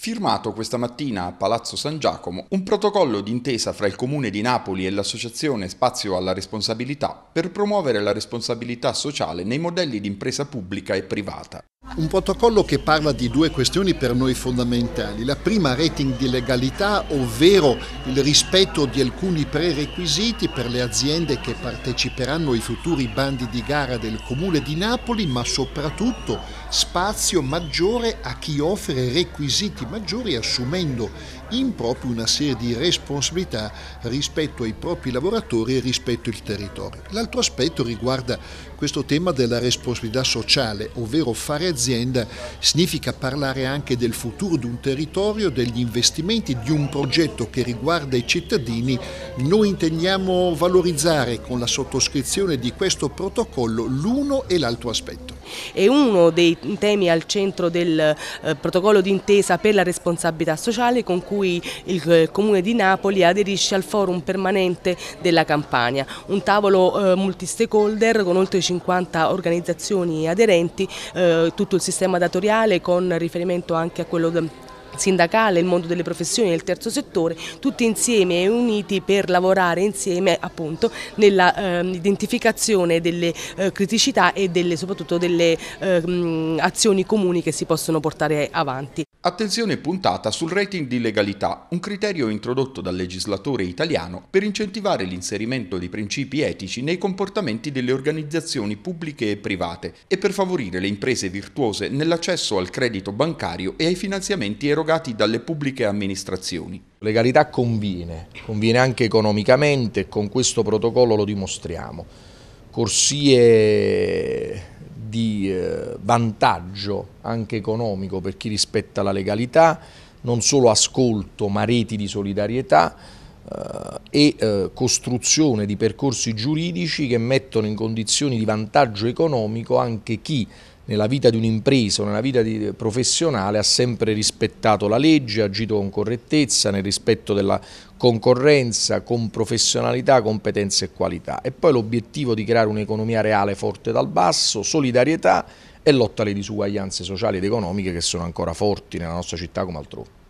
Firmato questa mattina a Palazzo San Giacomo un protocollo d'intesa fra il Comune di Napoli e l'Associazione Spazio alla Responsabilità per promuovere la responsabilità sociale nei modelli di impresa pubblica e privata. Un protocollo che parla di due questioni per noi fondamentali. La prima rating di legalità, ovvero il rispetto di alcuni prerequisiti per le aziende che parteciperanno ai futuri bandi di gara del Comune di Napoli, ma soprattutto spazio maggiore a chi offre requisiti maggiori assumendo in proprio una serie di responsabilità rispetto ai propri lavoratori e rispetto al territorio. L'altro aspetto riguarda questo tema della responsabilità sociale, ovvero fare aziende un'azienda significa parlare anche del futuro di un territorio, degli investimenti, di un progetto che riguarda i cittadini. Noi intendiamo valorizzare con la sottoscrizione di questo protocollo l'uno e l'altro aspetto e uno dei temi al centro del eh, protocollo d'intesa per la responsabilità sociale con cui il eh, Comune di Napoli aderisce al forum permanente della Campania, un tavolo eh, multistakeholder con oltre 50 organizzazioni aderenti, tutto il sistema datoriale con riferimento anche a quello mm, sindacale, il mondo delle professioni e il terzo settore, tutti insieme e uniti per lavorare insieme appunto nell'identificazione ehm, eh, delle eh, criticità e delle, soprattutto delle eh, azioni comuni che si possono portare avanti. Attenzione puntata sul rating di legalità, un criterio introdotto dal legislatore italiano per incentivare l'inserimento di principi etici nei comportamenti delle organizzazioni pubbliche e private e per favorire le imprese virtuose nell'accesso al credito bancario e ai finanziamenti erogati dalle pubbliche amministrazioni. Legalità conviene, conviene anche economicamente e con questo protocollo lo dimostriamo. Corsie di eh, vantaggio anche economico per chi rispetta la legalità, non solo ascolto ma reti di solidarietà, eh, e eh, costruzione di percorsi giuridici che mettono in condizioni di vantaggio economico anche chi nella vita di un'impresa o nella vita di, eh, professionale ha sempre rispettato la legge, agito con correttezza, nel rispetto della concorrenza, con professionalità, competenze e qualità. E poi l'obiettivo di creare un'economia reale forte dal basso, solidarietà e lotta alle disuguaglianze sociali ed economiche che sono ancora forti nella nostra città come altrove.